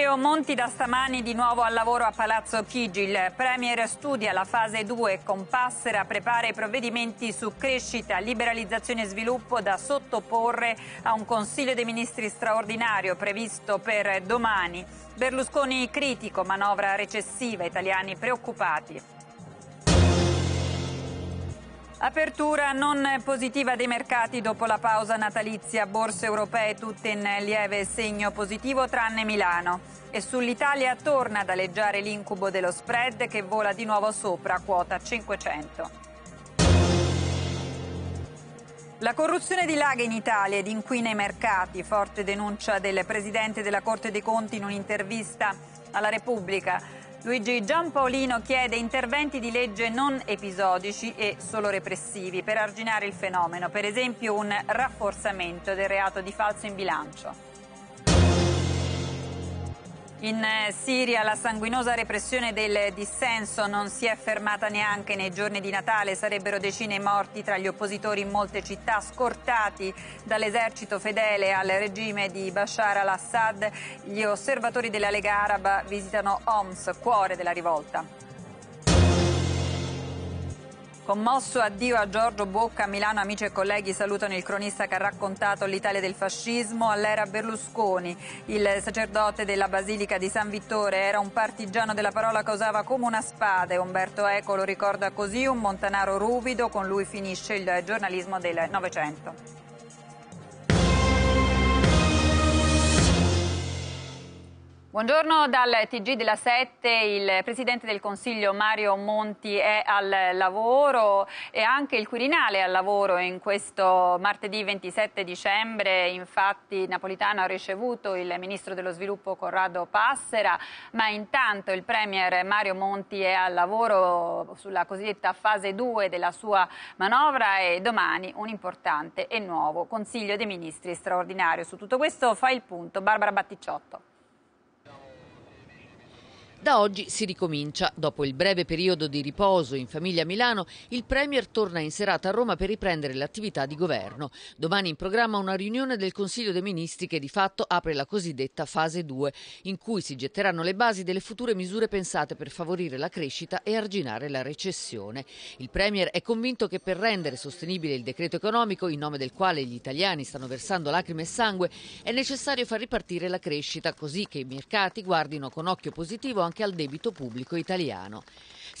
Mario Monti da stamani di nuovo al lavoro a Palazzo Chigi. Il Premier studia la fase 2 con Passera, prepara i provvedimenti su crescita, liberalizzazione e sviluppo da sottoporre a un Consiglio dei Ministri straordinario previsto per domani. Berlusconi critico, manovra recessiva, italiani preoccupati. Apertura non positiva dei mercati dopo la pausa natalizia, borse europee tutte in lieve segno positivo tranne Milano. E sull'Italia torna ad aleggiare l'incubo dello spread che vola di nuovo sopra quota 500. La corruzione dilaga in Italia ed inquina i mercati, forte denuncia del Presidente della Corte dei Conti in un'intervista alla Repubblica. Luigi Giampaolino chiede interventi di legge non episodici e solo repressivi per arginare il fenomeno, per esempio un rafforzamento del reato di falso in bilancio. In eh, Siria la sanguinosa repressione del dissenso non si è fermata neanche nei giorni di Natale. Sarebbero decine morti tra gli oppositori in molte città, scortati dall'esercito fedele al regime di Bashar al-Assad. Gli osservatori della Lega Araba visitano Homs, cuore della rivolta. Commosso addio a Giorgio Bocca a Milano, amici e colleghi salutano il cronista che ha raccontato l'Italia del fascismo all'era Berlusconi. Il sacerdote della Basilica di San Vittore era un partigiano della parola che usava come una spada e Umberto Eco lo ricorda così, un montanaro ruvido, con lui finisce il giornalismo del Novecento. Buongiorno dal Tg della 7, il Presidente del Consiglio Mario Monti è al lavoro e anche il Quirinale è al lavoro in questo martedì 27 dicembre, infatti Napolitano ha ricevuto il Ministro dello Sviluppo Corrado Passera, ma intanto il Premier Mario Monti è al lavoro sulla cosiddetta fase 2 della sua manovra e domani un importante e nuovo Consiglio dei Ministri straordinario. Su tutto questo fa il punto Barbara Batticciotto. Da oggi si ricomincia. Dopo il breve periodo di riposo in famiglia a Milano, il Premier torna in serata a Roma per riprendere l'attività di governo. Domani in programma una riunione del Consiglio dei Ministri che di fatto apre la cosiddetta fase 2, in cui si getteranno le basi delle future misure pensate per favorire la crescita e arginare la recessione. Il Premier è convinto che per rendere sostenibile il decreto economico, in nome del quale gli italiani stanno versando lacrime e sangue, è necessario far ripartire la crescita, così che i mercati guardino con occhio positivo anche anche al debito pubblico italiano.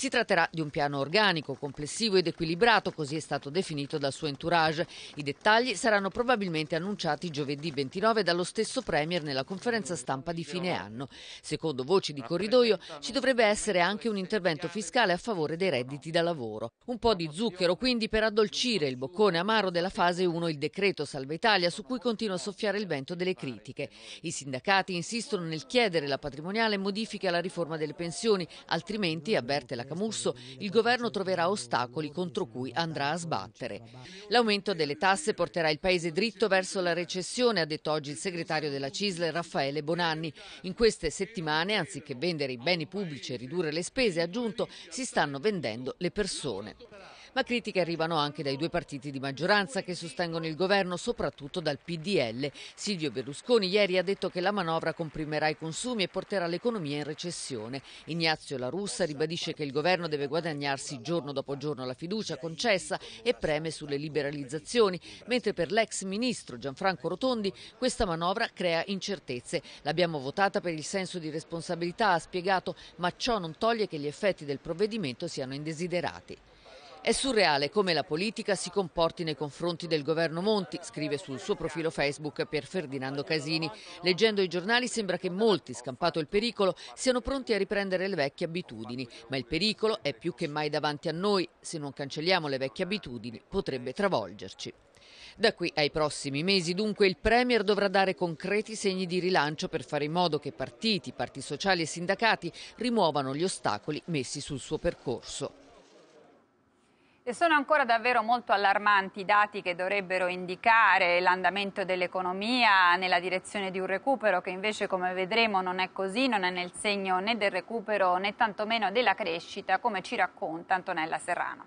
Si tratterà di un piano organico, complessivo ed equilibrato, così è stato definito dal suo entourage. I dettagli saranno probabilmente annunciati giovedì 29 dallo stesso Premier nella conferenza stampa di fine anno. Secondo voci di corridoio ci dovrebbe essere anche un intervento fiscale a favore dei redditi da lavoro. Un po' di zucchero quindi per addolcire il boccone amaro della fase 1, il decreto Salva Italia, su cui continua a soffiare il vento delle critiche. I sindacati insistono nel chiedere la patrimoniale modifica alla riforma delle pensioni, altrimenti, avverte la Camusso, il governo troverà ostacoli contro cui andrà a sbattere. L'aumento delle tasse porterà il paese dritto verso la recessione, ha detto oggi il segretario della CISL Raffaele Bonanni. In queste settimane, anziché vendere i beni pubblici e ridurre le spese, ha aggiunto, si stanno vendendo le persone ma critiche arrivano anche dai due partiti di maggioranza che sostengono il governo, soprattutto dal PDL. Silvio Berlusconi ieri ha detto che la manovra comprimerà i consumi e porterà l'economia in recessione. Ignazio La Russa ribadisce che il governo deve guadagnarsi giorno dopo giorno la fiducia concessa e preme sulle liberalizzazioni, mentre per l'ex ministro Gianfranco Rotondi questa manovra crea incertezze. L'abbiamo votata per il senso di responsabilità, ha spiegato, ma ciò non toglie che gli effetti del provvedimento siano indesiderati. È surreale come la politica si comporti nei confronti del governo Monti, scrive sul suo profilo Facebook per Ferdinando Casini. Leggendo i giornali sembra che molti, scampato il pericolo, siano pronti a riprendere le vecchie abitudini, ma il pericolo è più che mai davanti a noi. Se non cancelliamo le vecchie abitudini potrebbe travolgerci. Da qui ai prossimi mesi dunque il Premier dovrà dare concreti segni di rilancio per fare in modo che partiti, parti sociali e sindacati rimuovano gli ostacoli messi sul suo percorso. E sono ancora davvero molto allarmanti i dati che dovrebbero indicare l'andamento dell'economia nella direzione di un recupero che invece come vedremo non è così, non è nel segno né del recupero né tantomeno della crescita come ci racconta Antonella Serrano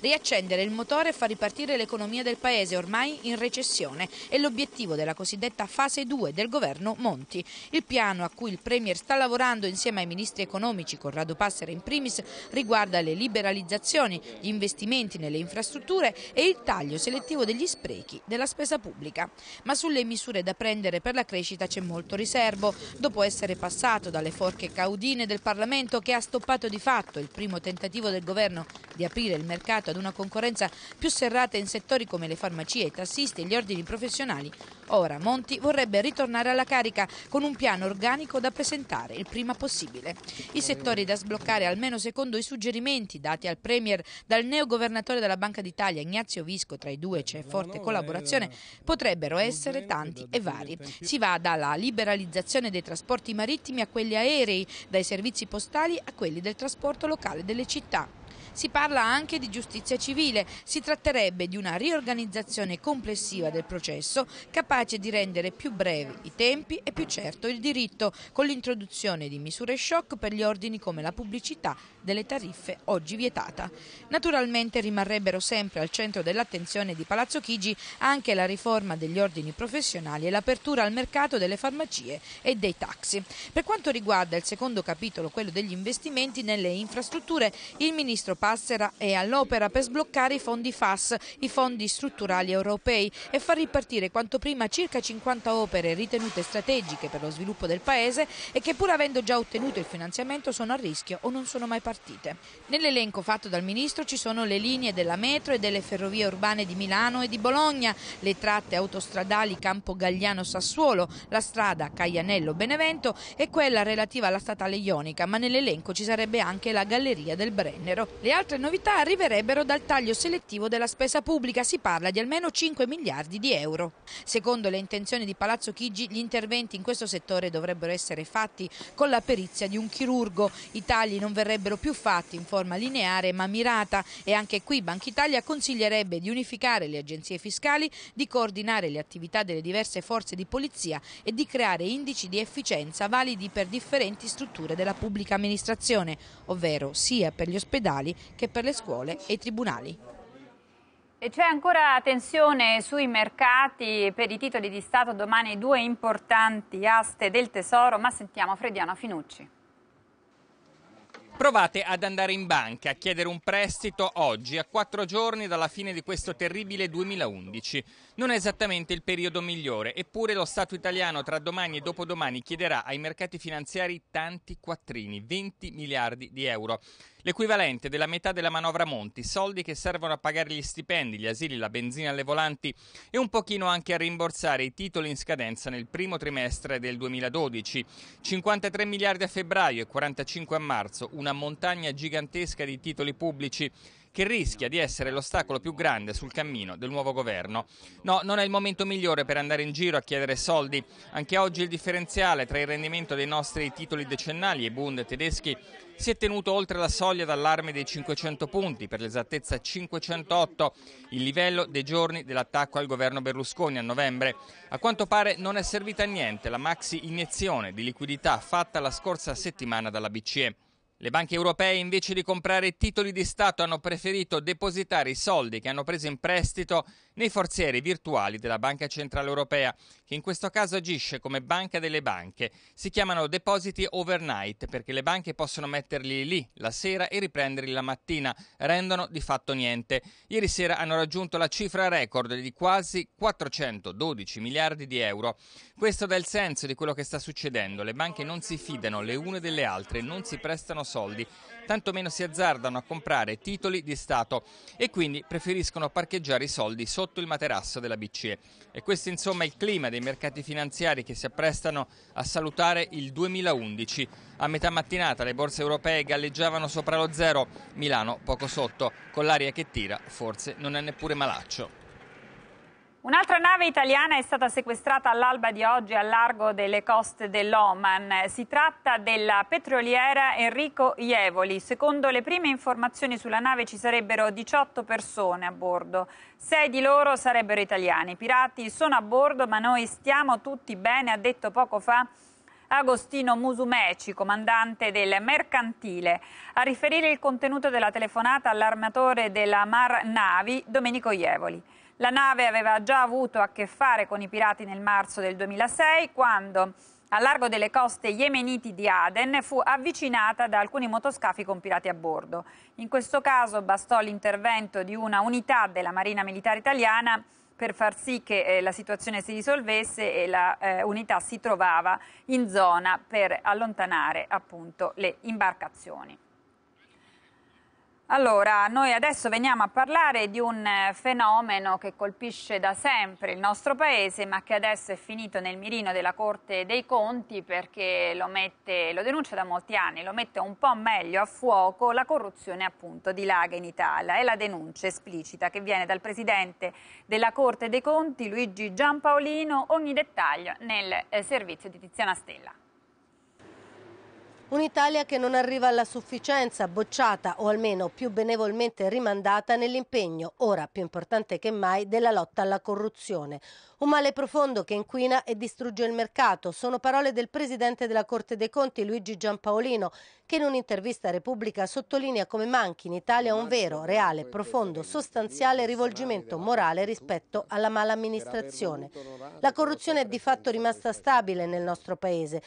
riaccendere il motore e far ripartire l'economia del Paese ormai in recessione è l'obiettivo della cosiddetta fase 2 del governo Monti. Il piano a cui il Premier sta lavorando insieme ai ministri economici Corrado Passera in primis riguarda le liberalizzazioni, gli investimenti nelle infrastrutture e il taglio selettivo degli sprechi della spesa pubblica. Ma sulle misure da prendere per la crescita c'è molto riservo. Dopo essere passato dalle forche caudine del Parlamento che ha stoppato di fatto il primo tentativo del governo di aprire il mercato ad una concorrenza più serrata in settori come le farmacie, i tassisti e gli ordini professionali, ora Monti vorrebbe ritornare alla carica con un piano organico da presentare il prima possibile. I settori da sbloccare, almeno secondo i suggerimenti dati al Premier dal neo governatore della Banca d'Italia Ignazio Visco, tra i due c'è forte collaborazione, eh, potrebbero essere tanti e vari. Si va dalla liberalizzazione dei trasporti marittimi a quelli aerei, dai servizi postali a quelli del trasporto locale delle città. Si parla anche di giustizia civile, si tratterebbe di una riorganizzazione complessiva del processo capace di rendere più brevi i tempi e più certo il diritto, con l'introduzione di misure shock per gli ordini come la pubblicità delle tariffe oggi vietata. Naturalmente rimarrebbero sempre al centro dell'attenzione di Palazzo Chigi anche la riforma degli ordini professionali e l'apertura al mercato delle farmacie e dei taxi. Per quanto riguarda il secondo capitolo, quello degli investimenti nelle infrastrutture, il ministro Paolo Passera è all'opera per sbloccare i fondi FAS, i fondi strutturali europei, e far ripartire quanto prima circa 50 opere ritenute strategiche per lo sviluppo del Paese e che pur avendo già ottenuto il finanziamento sono a rischio o non sono mai partite. Nell'elenco fatto dal Ministro ci sono le linee della metro e delle ferrovie urbane di Milano e di Bologna, le tratte autostradali Campo Gagliano-Sassuolo, la strada caglianello benevento e quella relativa alla statale Ionica, ma nell'elenco ci sarebbe anche la Galleria del Brennero. Le le altre novità arriverebbero dal taglio selettivo della spesa pubblica, si parla di almeno 5 miliardi di euro. Secondo le intenzioni di Palazzo Chigi, gli interventi in questo settore dovrebbero essere fatti con la perizia di un chirurgo. I tagli non verrebbero più fatti in forma lineare ma mirata e anche qui Banca Italia consiglierebbe di unificare le agenzie fiscali, di coordinare le attività delle diverse forze di polizia e di creare indici di efficienza validi per differenti strutture della pubblica amministrazione, ovvero sia per gli ospedali che per le scuole e i tribunali. E c'è ancora tensione sui mercati per i titoli di Stato, domani due importanti aste del Tesoro, ma sentiamo Frediano Finucci. Provate ad andare in banca a chiedere un prestito oggi, a quattro giorni dalla fine di questo terribile 2011. Non è esattamente il periodo migliore, eppure lo Stato italiano tra domani e dopodomani chiederà ai mercati finanziari tanti quattrini, 20 miliardi di euro, l'equivalente della metà della manovra Monti, soldi che servono a pagare gli stipendi, gli asili, la benzina alle volanti e un pochino anche a rimborsare i titoli in scadenza nel primo trimestre del 2012. 53 miliardi a febbraio e 45 a marzo, una una montagna gigantesca di titoli pubblici che rischia di essere l'ostacolo più grande sul cammino del nuovo governo. No, non è il momento migliore per andare in giro a chiedere soldi. Anche oggi il differenziale tra il rendimento dei nostri titoli decennali e Bund tedeschi si è tenuto oltre la soglia d'allarme dei 500 punti, per l'esattezza 508, il livello dei giorni dell'attacco al governo Berlusconi a novembre. A quanto pare non è servita a niente la maxi iniezione di liquidità fatta la scorsa settimana dalla BCE. Le banche europee invece di comprare titoli di Stato hanno preferito depositare i soldi che hanno preso in prestito nei forzieri virtuali della Banca Centrale Europea, che in questo caso agisce come banca delle banche. Si chiamano depositi overnight perché le banche possono metterli lì la sera e riprenderli la mattina, rendono di fatto niente. Ieri sera hanno raggiunto la cifra record di quasi 412 miliardi di euro. Questo dà il senso di quello che sta succedendo. Le banche non si fidano le une delle altre, non si prestano soldi, tanto meno si azzardano a comprare titoli di Stato e quindi preferiscono parcheggiare i soldi sotto il materasso della BCE. E questo insomma è il clima dei mercati finanziari che si apprestano a salutare il 2011. A metà mattinata le borse europee galleggiavano sopra lo zero, Milano poco sotto, con l'aria che tira forse non è neppure malaccio. Un'altra nave italiana è stata sequestrata all'alba di oggi al largo delle coste dell'Oman. Si tratta della petroliera Enrico Ievoli. Secondo le prime informazioni sulla nave ci sarebbero 18 persone a bordo. Sei di loro sarebbero italiani. I pirati sono a bordo ma noi stiamo tutti bene, ha detto poco fa Agostino Musumeci, comandante del mercantile, a riferire il contenuto della telefonata all'armatore della Mar Navi, Domenico Ievoli. La nave aveva già avuto a che fare con i pirati nel marzo del 2006 quando a largo delle coste yemeniti di Aden fu avvicinata da alcuni motoscafi con pirati a bordo. In questo caso bastò l'intervento di una unità della Marina Militare Italiana per far sì che eh, la situazione si risolvesse e la eh, unità si trovava in zona per allontanare appunto le imbarcazioni. Allora, noi adesso veniamo a parlare di un eh, fenomeno che colpisce da sempre il nostro paese, ma che adesso è finito nel mirino della Corte dei Conti perché lo, mette, lo denuncia da molti anni, lo mette un po' meglio a fuoco la corruzione appunto di Laga in Italia. È la denuncia esplicita che viene dal presidente della Corte dei Conti, Luigi Giampaolino, ogni dettaglio nel eh, servizio di Tiziana Stella. Un'Italia che non arriva alla sufficienza, bocciata o almeno più benevolmente rimandata nell'impegno, ora più importante che mai, della lotta alla corruzione. Un male profondo che inquina e distrugge il mercato. Sono parole del presidente della Corte dei Conti, Luigi Giampaolino, che in un'intervista a Repubblica sottolinea come manchi in Italia un vero, reale, profondo, sostanziale rivolgimento morale rispetto alla mala amministrazione. La corruzione è di fatto rimasta stabile nel nostro Paese.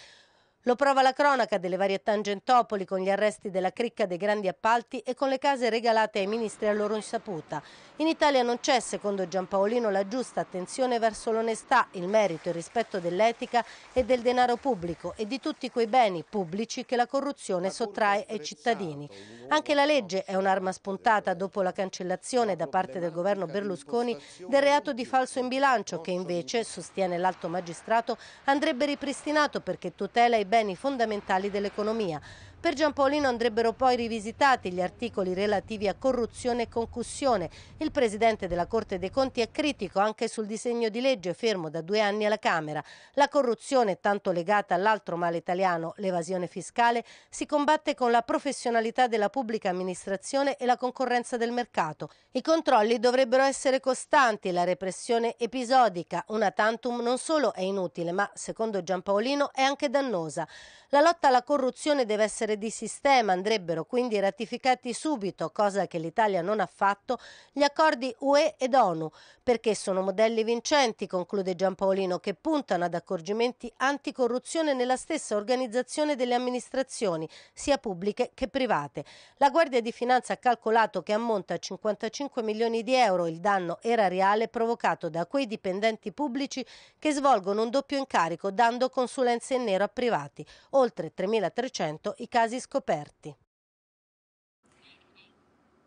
Lo prova la cronaca delle varie tangentopoli con gli arresti della cricca dei grandi appalti e con le case regalate ai ministri a loro insaputa. In Italia non c'è, secondo Giampaolino, la giusta attenzione verso l'onestà, il merito e il rispetto dell'etica e del denaro pubblico e di tutti quei beni pubblici che la corruzione sottrae ai cittadini. Anche la legge è un'arma spuntata dopo la cancellazione da parte del governo Berlusconi del reato di falso in bilancio che invece, sostiene l'alto magistrato, andrebbe ripristinato perché tutela i beni fondamentali dell'economia. Per Giampolino andrebbero poi rivisitati gli articoli relativi a corruzione e concussione. Il presidente della Corte dei Conti è critico anche sul disegno di legge fermo da due anni alla Camera. La corruzione, tanto legata all'altro male italiano, l'evasione fiscale, si combatte con la professionalità della pubblica amministrazione e la concorrenza del mercato. I controlli dovrebbero essere costanti, la repressione episodica, una tantum non solo è inutile, ma secondo Giampaolino è anche dannosa. La lotta alla corruzione deve essere scelte di sistema andrebbero quindi ratificati subito, cosa che l'Italia non ha fatto, gli accordi UE ed ONU, perché sono modelli vincenti, conclude Giampaolino, che puntano ad accorgimenti anticorruzione nella stessa organizzazione delle amministrazioni, sia pubbliche che private. La Guardia di Finanza ha calcolato che ammonta a 55 milioni di euro il danno erariale provocato da quei dipendenti pubblici che svolgono un doppio incarico dando consulenze in nero a privati, oltre 3.300 i casi casi scoperti.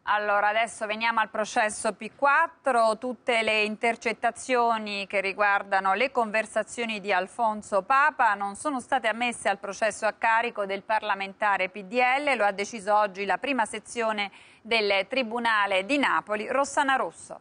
Allora, adesso veniamo al processo P4, tutte le intercettazioni che riguardano le conversazioni di Alfonso Papa non sono state ammesse al processo a carico del parlamentare PDL, lo ha deciso oggi la prima sezione del Tribunale di Napoli, Rossana Rosso.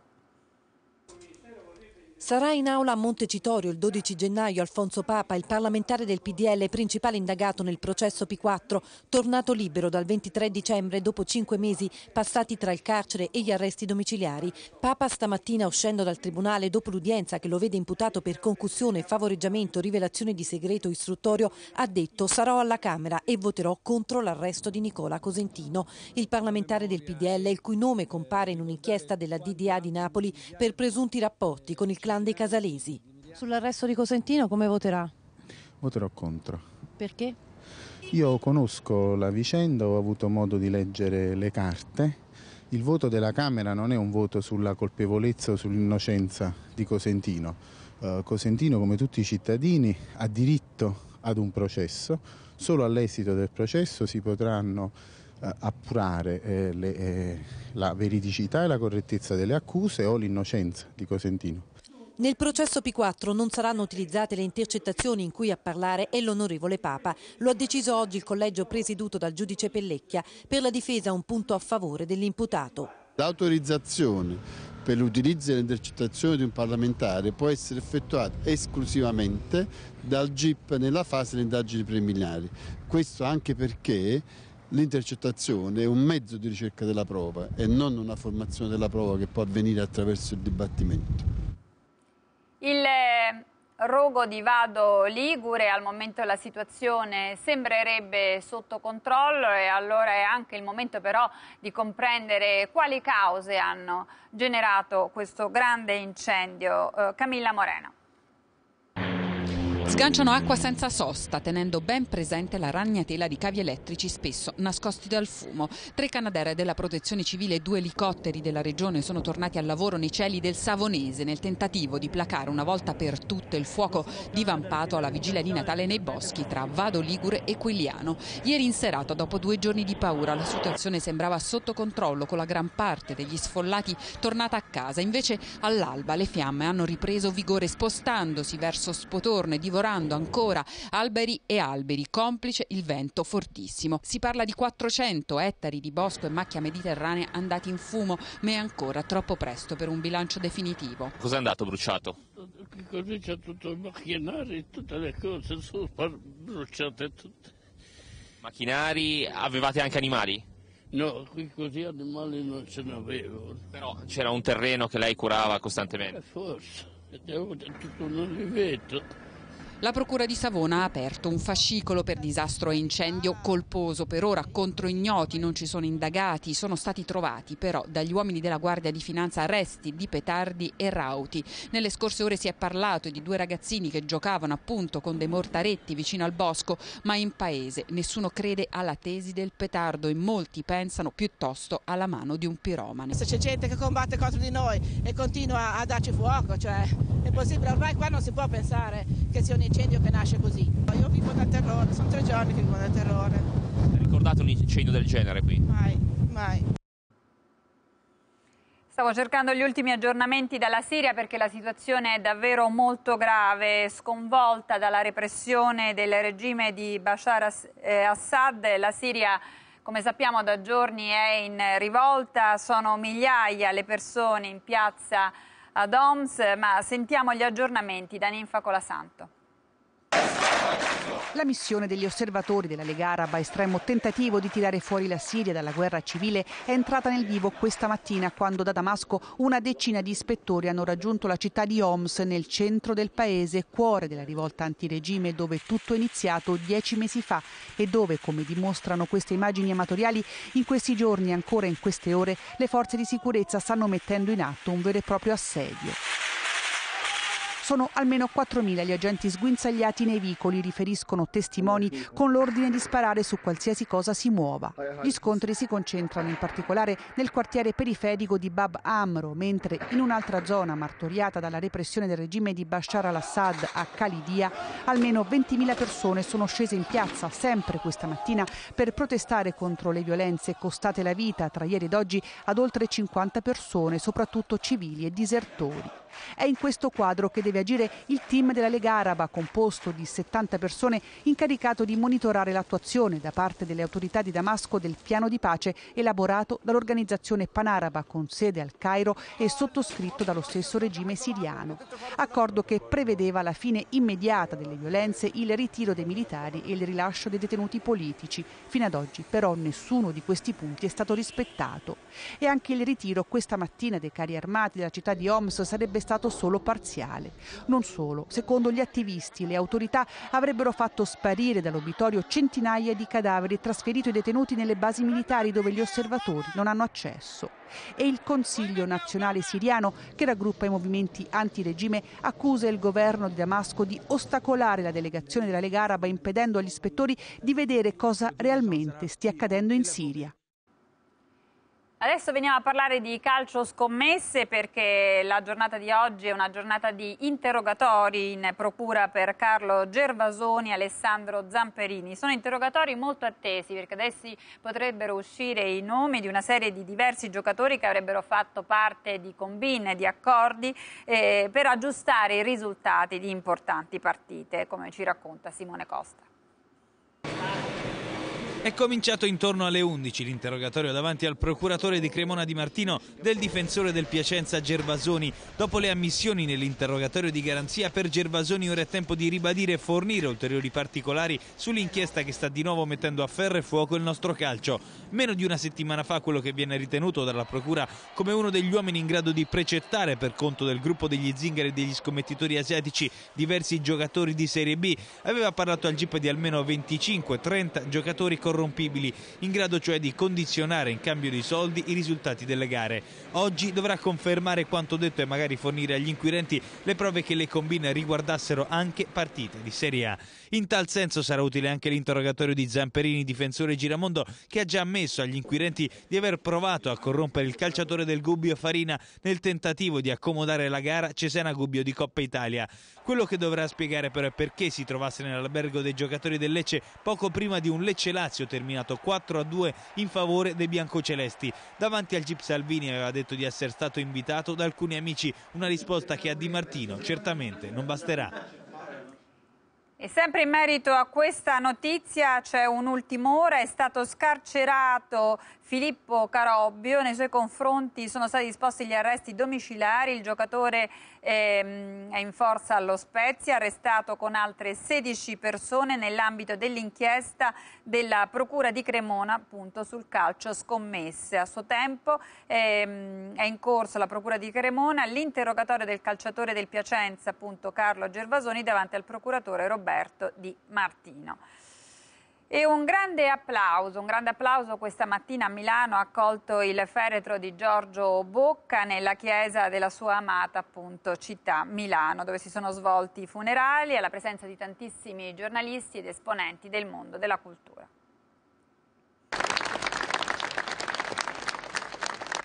Sarà in aula a Montecitorio il 12 gennaio Alfonso Papa, il parlamentare del PDL, principale indagato nel processo P4, tornato libero dal 23 dicembre dopo cinque mesi passati tra il carcere e gli arresti domiciliari. Papa stamattina uscendo dal tribunale dopo l'udienza che lo vede imputato per concussione, favoreggiamento, rivelazione di segreto istruttorio, ha detto sarò alla Camera e voterò contro l'arresto di Nicola Cosentino. Il parlamentare del PDL, il cui nome compare in un'inchiesta della DDA di Napoli per presunti rapporti con il clan Orlando Casalesi. Sull'arresto di Cosentino come voterà? Voterò contro. Perché? Io conosco la vicenda, ho avuto modo di leggere le carte. Il voto della Camera non è un voto sulla colpevolezza o sull'innocenza di Cosentino. Eh, Cosentino, come tutti i cittadini, ha diritto ad un processo, solo all'esito del processo si potranno eh, appurare eh, le, la veridicità e la correttezza delle accuse o l'innocenza di Cosentino. Nel processo P4 non saranno utilizzate le intercettazioni in cui a parlare è l'onorevole Papa. Lo ha deciso oggi il collegio presieduto dal giudice Pellecchia per la difesa un punto a favore dell'imputato. L'autorizzazione per l'utilizzo delle intercettazioni di un parlamentare può essere effettuata esclusivamente dal GIP nella fase delle indagini preliminari. Questo anche perché l'intercettazione è un mezzo di ricerca della prova e non una formazione della prova che può avvenire attraverso il dibattimento. Il eh, rogo di Vado Ligure, al momento la situazione sembrerebbe sotto controllo e allora è anche il momento però di comprendere quali cause hanno generato questo grande incendio. Eh, Camilla Moreno. Sganciano acqua senza sosta, tenendo ben presente la ragnatela di cavi elettrici spesso nascosti dal fumo. Tre canadere della protezione civile e due elicotteri della regione sono tornati al lavoro nei cieli del Savonese nel tentativo di placare una volta per tutte il fuoco divampato alla vigilia di Natale nei boschi tra Vado Ligure e Quiliano. Ieri in serata, dopo due giorni di paura, la situazione sembrava sotto controllo con la gran parte degli sfollati tornata a casa. Invece all'alba le fiamme hanno ripreso vigore spostandosi verso Spotorno e divorando sforando ancora alberi e alberi, complice il vento fortissimo. Si parla di 400 ettari di bosco e macchia mediterranea andati in fumo, ma è ancora troppo presto per un bilancio definitivo. Cos'è andato bruciato? Così c'è tutto il macchinario, tutte le cose sono bruciate tutte. Macchinari, avevate anche animali? No, qui così animali non ce n'avevo. Però c'era un terreno che lei curava costantemente? Eh, forse, è tutto un oliveto. La Procura di Savona ha aperto un fascicolo per disastro e incendio colposo, per ora contro ignoti, non ci sono indagati, sono stati trovati però dagli uomini della Guardia di Finanza resti di petardi e rauti. Nelle scorse ore si è parlato di due ragazzini che giocavano appunto con dei mortaretti vicino al bosco, ma in paese nessuno crede alla tesi del petardo e molti pensano piuttosto alla mano di un piromane. Se c'è gente che combatte contro di noi e continua a darci fuoco, cioè è possibile, ormai qua non si può pensare che sia un incendio che nasce così. Io vivo da terrore, sono tre giorni che vivo da terrore. Ricordate un incendio del genere qui? Mai, mai. Stavo cercando gli ultimi aggiornamenti dalla Siria perché la situazione è davvero molto grave, sconvolta dalla repressione del regime di Bashar eh, Assad. La Siria come sappiamo da giorni è in rivolta, sono migliaia le persone in piazza ad Homs, ma sentiamo gli aggiornamenti da Ninfa Colasanto. La missione degli osservatori della Lega Araba, estremo tentativo di tirare fuori la Siria dalla guerra civile, è entrata nel vivo questa mattina quando da Damasco una decina di ispettori hanno raggiunto la città di Homs nel centro del paese, cuore della rivolta antiregime dove tutto è iniziato dieci mesi fa e dove, come dimostrano queste immagini amatoriali, in questi giorni ancora in queste ore le forze di sicurezza stanno mettendo in atto un vero e proprio assedio. Sono almeno 4.000 gli agenti sguinzagliati nei vicoli, riferiscono testimoni, con l'ordine di sparare su qualsiasi cosa si muova. Gli scontri si concentrano in particolare nel quartiere periferico di Bab Amro, mentre in un'altra zona martoriata dalla repressione del regime di Bashar al-Assad a Khalidia, almeno 20.000 persone sono scese in piazza sempre questa mattina per protestare contro le violenze costate la vita tra ieri ed oggi ad oltre 50 persone, soprattutto civili e disertori. È in questo quadro che deve deve agire il team della Lega Araba, composto di 70 persone, incaricato di monitorare l'attuazione da parte delle autorità di Damasco del piano di pace elaborato dall'organizzazione panaraba con sede al Cairo e sottoscritto dallo stesso regime siriano. Accordo che prevedeva la fine immediata delle violenze, il ritiro dei militari e il rilascio dei detenuti politici. Fino ad oggi però nessuno di questi punti è stato rispettato. E anche il ritiro questa mattina dei carri armati della città di Homs sarebbe stato solo parziale. Non solo, secondo gli attivisti le autorità avrebbero fatto sparire dall'obitorio centinaia di cadaveri e trasferito i detenuti nelle basi militari dove gli osservatori non hanno accesso. E il Consiglio nazionale siriano, che raggruppa i movimenti antiregime, accusa il governo di Damasco di ostacolare la delegazione della Lega Araba impedendo agli ispettori di vedere cosa realmente stia accadendo in Siria. Adesso veniamo a parlare di calcio scommesse perché la giornata di oggi è una giornata di interrogatori in procura per Carlo Gervasoni e Alessandro Zamperini. Sono interrogatori molto attesi perché adesso potrebbero uscire i nomi di una serie di diversi giocatori che avrebbero fatto parte di combine, di accordi eh, per aggiustare i risultati di importanti partite, come ci racconta Simone Costa. È cominciato intorno alle 11 l'interrogatorio davanti al procuratore di Cremona Di Martino del difensore del Piacenza Gervasoni. Dopo le ammissioni nell'interrogatorio di garanzia per Gervasoni ora è tempo di ribadire e fornire ulteriori particolari sull'inchiesta che sta di nuovo mettendo a ferro e fuoco il nostro calcio. Meno di una settimana fa quello che viene ritenuto dalla procura come uno degli uomini in grado di precettare per conto del gruppo degli zingari e degli scommettitori asiatici diversi giocatori di Serie B aveva parlato al GIP di almeno 25-30 giocatori corrotti incorrompibili, in grado cioè di condizionare in cambio di soldi i risultati delle gare. Oggi dovrà confermare quanto detto e magari fornire agli inquirenti le prove che le combine riguardassero anche partite di Serie A. In tal senso sarà utile anche l'interrogatorio di Zamperini, difensore Giramondo, che ha già ammesso agli inquirenti di aver provato a corrompere il calciatore del Gubbio Farina nel tentativo di accomodare la gara Cesena-Gubbio di Coppa Italia. Quello che dovrà spiegare però è perché si trovasse nell'albergo dei giocatori del Lecce poco prima di un Lecce-Lazio calcio terminato 4 a 2 in favore dei biancocelesti. Davanti al Gip Salvini aveva detto di essere stato invitato da alcuni amici, una risposta che a Di Martino certamente non basterà. E sempre in merito a questa notizia c'è un'ultima ora, è stato scarcerato Filippo Carobbio. Nei suoi confronti sono stati disposti gli arresti domiciliari. Il giocatore ehm, è in forza allo Spezia, arrestato con altre 16 persone nell'ambito dell'inchiesta della Procura di Cremona appunto, sul calcio scommesse. A suo tempo ehm, è in corso la Procura di Cremona l'interrogatorio del calciatore del Piacenza appunto, Carlo Gervasoni davanti al procuratore Roberto Di Martino. E un grande applauso, un grande applauso questa mattina a Milano ha accolto il feretro di Giorgio Bocca nella chiesa della sua amata appunto, città Milano, dove si sono svolti i funerali alla presenza di tantissimi giornalisti ed esponenti del mondo della cultura.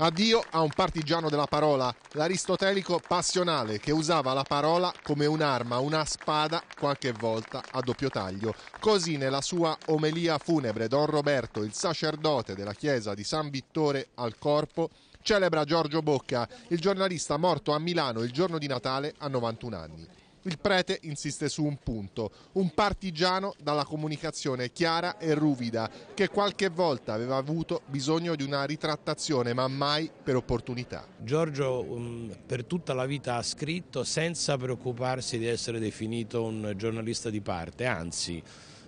Addio a un partigiano della parola, l'aristotelico passionale che usava la parola come un'arma, una spada, qualche volta a doppio taglio. Così nella sua omelia funebre Don Roberto, il sacerdote della chiesa di San Vittore al Corpo, celebra Giorgio Bocca, il giornalista morto a Milano il giorno di Natale a 91 anni. Il prete insiste su un punto, un partigiano dalla comunicazione chiara e ruvida, che qualche volta aveva avuto bisogno di una ritrattazione, ma mai per opportunità. Giorgio um, per tutta la vita ha scritto senza preoccuparsi di essere definito un giornalista di parte, anzi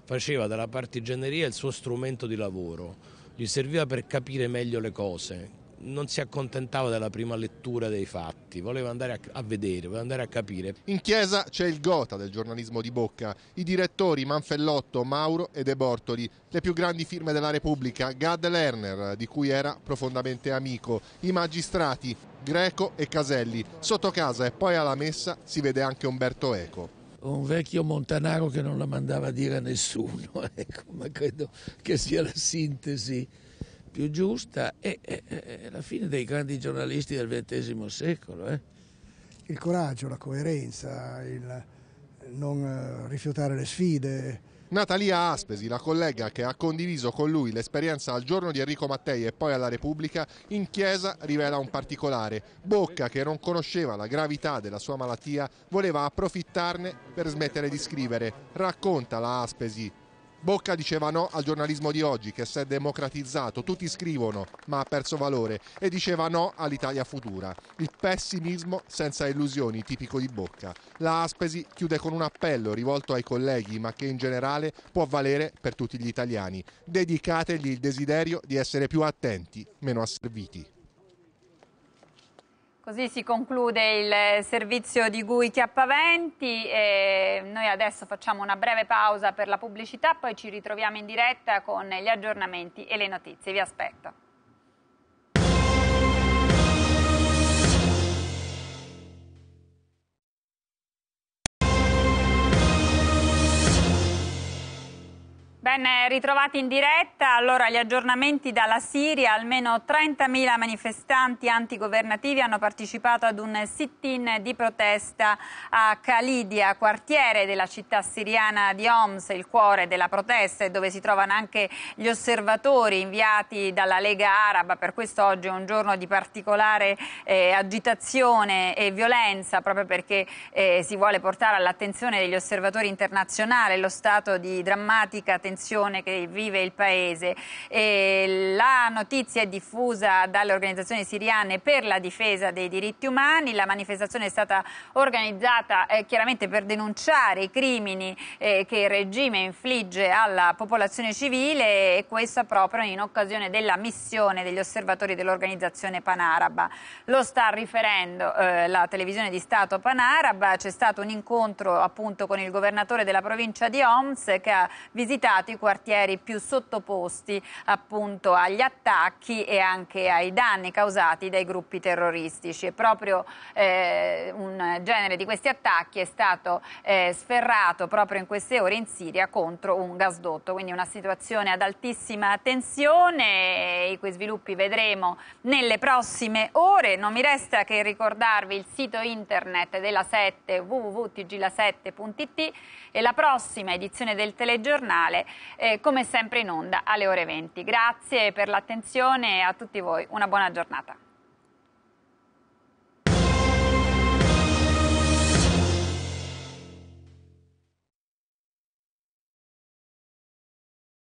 faceva della partigianeria il suo strumento di lavoro gli serviva per capire meglio le cose, non si accontentava della prima lettura dei fatti, voleva andare a, a vedere, voleva andare a capire. In chiesa c'è il gota del giornalismo di bocca, i direttori Manfellotto, Mauro e De Bortoli, le più grandi firme della Repubblica, Gad Lerner, di cui era profondamente amico, i magistrati, Greco e Caselli. Sotto casa e poi alla messa si vede anche Umberto Eco un vecchio montanaro che non la mandava a dire a nessuno, ecco, ma credo che sia la sintesi più giusta e, e, e la fine dei grandi giornalisti del XX secolo. Eh. Il coraggio, la coerenza, il non eh, rifiutare le sfide. Natalia Aspesi, la collega che ha condiviso con lui l'esperienza al giorno di Enrico Mattei e poi alla Repubblica, in chiesa rivela un particolare. Bocca, che non conosceva la gravità della sua malattia, voleva approfittarne per smettere di scrivere. Racconta la Aspesi, Bocca diceva no al giornalismo di oggi che si è democratizzato, tutti scrivono ma ha perso valore e diceva no all'Italia futura. Il pessimismo senza illusioni tipico di Bocca. La Aspesi chiude con un appello rivolto ai colleghi ma che in generale può valere per tutti gli italiani. Dedicategli il desiderio di essere più attenti, meno asserviti. Così si conclude il eh, servizio di GUI Chiappaventi. noi adesso facciamo una breve pausa per la pubblicità, poi ci ritroviamo in diretta con gli aggiornamenti e le notizie. Vi aspetto. Ben eh, ritrovati in diretta, allora gli aggiornamenti dalla Siria, almeno 30.000 manifestanti antigovernativi hanno partecipato ad un sit-in di protesta a Khalidia, quartiere della città siriana di Homs, il cuore della protesta e dove si trovano anche gli osservatori inviati dalla Lega Araba, per questo oggi è un giorno di particolare eh, agitazione e violenza proprio perché eh, si vuole portare all'attenzione degli osservatori internazionali lo stato di drammatica tensione tensione che vive il paese. E la notizia è diffusa dalle organizzazioni siriane per la difesa dei diritti umani, la manifestazione è stata organizzata eh, chiaramente per denunciare i crimini eh, che il regime infligge alla popolazione civile e questo proprio in occasione della missione degli osservatori dell'organizzazione panaraba. Lo sta riferendo eh, la televisione di Stato panaraba, c'è stato un incontro appunto con il governatore della provincia di Homs che ha visitato stato i quartieri più sottoposti appunto agli attacchi e anche ai danni causati dai gruppi terroristici e proprio eh, un genere di questi attacchi è stato eh, sferrato proprio in queste ore in Siria contro un gasdotto, quindi una situazione ad altissima tensione i cui sviluppi vedremo nelle prossime ore. Non mi resta che ricordarvi il sito internet della 7 www.tgla7.it e la prossima edizione del telegiornale eh, come sempre in onda alle ore 20. Grazie per l'attenzione e a tutti voi una buona giornata.